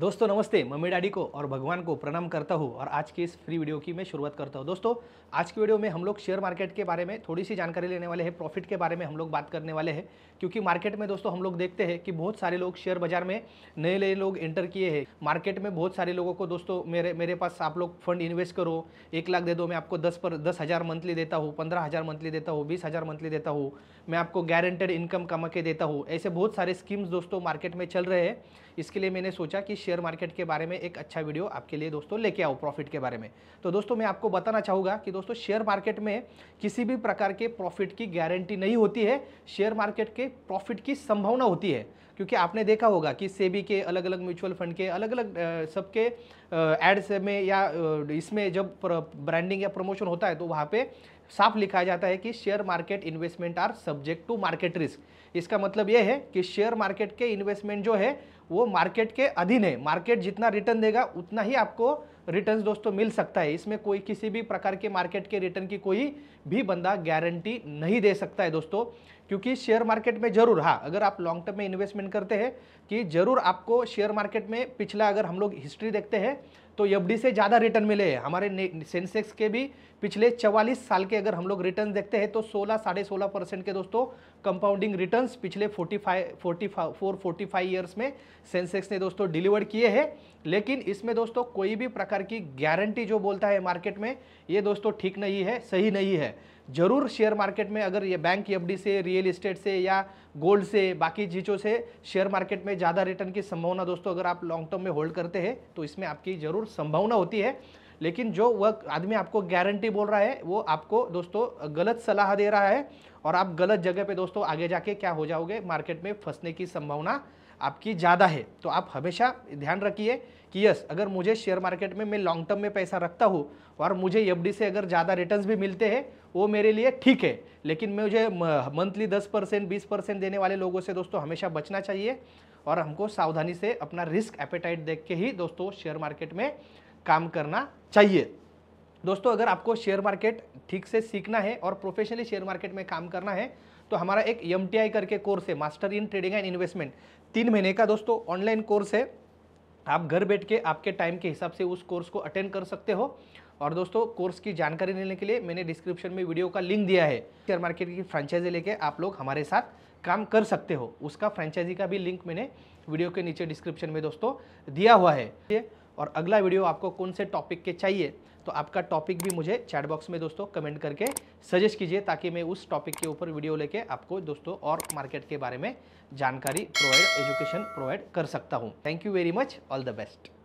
दोस्तों नमस्ते mummy daddy को और भगवान को प्रणाम करता हूँ और आज की इस फ्री वीडियो की मैं शुरुआत करता हूँ दोस्तों आज की वीडियो में हम लोग शेयर मार्केट के बारे में थोड़ी सी जानकारी लेने वाले हैं प्रॉफिट के बारे में हम लोग बात करने वाले हैं क्योंकि मार्केट में दोस्तों हम लोग देखते हैं कि बहुत सारे लोग शेयर बाजार में नए नए लोग एंटर किए हैं मार्केट में बहुत सारे लोगों को दोस्तों मेरे मेरे पास आप लोग फंड इन्वेस्ट करो एक लाख दे दो मैं आपको दस पर दस हज़ार मंथली देता हूँ पंद्रह हज़ार मंथली देता हूँ बीस हज़ार मंथली देता हूँ मैं आपको गारंटेड इनकम कमा के देता हूँ ऐसे बहुत सारे स्कीम्स दोस्तों मार्केट में चल रहे हैं इसके लिए मैंने सोचा कि शेयर मार्केट के बारे में एक अच्छा वीडियो आपके लिए दोस्तों लेके आओ प्रॉफिट के बारे में तो दोस्तों मैं आपको बताना चाहूँगा कि दोस्तों शेयर मार्केट में किसी भी प्रकार के प्रॉफिट की गारंटी नहीं होती है शेयर मार्केट के प्रॉफिट की संभावना होती है क्योंकि आपने देखा होगा कि सेबी के अलग अलग म्यूचुअल फंड के अलग अलग सबके एड्स में या इसमें जब ब्रांडिंग या प्रमोशन होता है तो वहाँ पे साफ लिखा जाता है कि share market investment are subject to market risk इसका मतलब ये है कि शेयर मार्केट के इन्वेस्टमेंट जो है वो मार्केट के अधीन है मार्केट जितना रिटर्न देगा उतना ही आपको रिटर्न्स दोस्तों मिल सकता है इसमें कोई किसी भी प्रकार के मार्केट के रिटर्न की कोई भी बंदा गारंटी नहीं दे सकता है दोस्तों क्योंकि शेयर मार्केट में जरूर हाँ अगर आप लॉन्ग टर्म में इन्वेस्टमेंट करते हैं कि जरूर आपको शेयर मार्केट में पिछला अगर हम लोग हिस्ट्री देखते हैं तो एफ से ज़्यादा रिटर्न मिले हैं हमारे सेंसेक्स के भी पिछले चवालीस साल के अगर हम लोग रिटर्न देखते हैं तो सोलह साढ़े सोलह परसेंट के दोस्तों कंपाउंडिंग रिटर्न्स पिछले forty five forty four forty five years में सेंसेक्स ने दोस्तों डिलीवर किए हैं लेकिन इसमें दोस्तों कोई भी प्रकार की गारंटी जो बोलता है मार्केट में ये दोस्तों ठीक नहीं है सही नहीं है जरूर शेयर मार्केट में अगर ये बैंक एफ से रियल इस्टेट से या गोल्ड से बाकी चीज़ों से शेयर मार्केट में ज़्यादा रिटर्न की संभावना दोस्तों अगर आप लॉन्ग टर्म में होल्ड करते हैं तो इसमें आपकी ज़रूर संभावना होती है लेकिन जो वह आदमी आपको गारंटी बोल रहा है वो आपको दोस्तों गलत सलाह दे रहा है और आप गलत जगह पे दोस्तों आगे जाके क्या हो जाओगे मार्केट में फंसने की संभावना आपकी ज़्यादा है तो आप हमेशा ध्यान रखिए कि यस अगर मुझे शेयर मार्केट में मैं लॉन्ग टर्म में पैसा रखता हूँ और मुझे एफ से अगर ज़्यादा रिटर्न भी मिलते हैं वो मेरे लिए ठीक है लेकिन मुझे मंथली दस परसेंट बीस परसेंट देने वाले लोगों से दोस्तों हमेशा बचना चाहिए और हमको सावधानी से अपना रिस्क एपेटाइट देख के ही दोस्तों शेयर मार्केट में काम करना चाहिए दोस्तों अगर आपको शेयर मार्केट ठीक से सीखना है और प्रोफेशनली शेयर मार्केट में काम करना है तो हमारा एक एम करके कोर्स है master in trading and investment तीन महीने का दोस्तों ऑनलाइन कोर्स है आप घर बैठ के आपके टाइम के हिसाब से उस कोर्स को अटेंड कर सकते हो और दोस्तों कोर्स की जानकारी लेने के लिए मैंने डिस्क्रिप्शन में वीडियो का लिंक दिया है शेयर मार्केट की फ्रेंचाइजी लेके आप लोग हमारे साथ काम कर सकते हो उसका फ्रेंचाइजी का भी लिंक मैंने वीडियो के नीचे डिस्क्रिप्शन में दोस्तों दिया हुआ है और अगला वीडियो आपको कौन से टॉपिक के चाहिए तो आपका टॉपिक भी मुझे चैट बॉक्स में दोस्तों कमेंट करके सजेस्ट कीजिए ताकि मैं उस टॉपिक के ऊपर वीडियो लेके आपको दोस्तों और मार्केट के बारे में जानकारी प्रोवाइड एजुकेशन प्रोवाइड कर सकता हूँ thank you very much all the best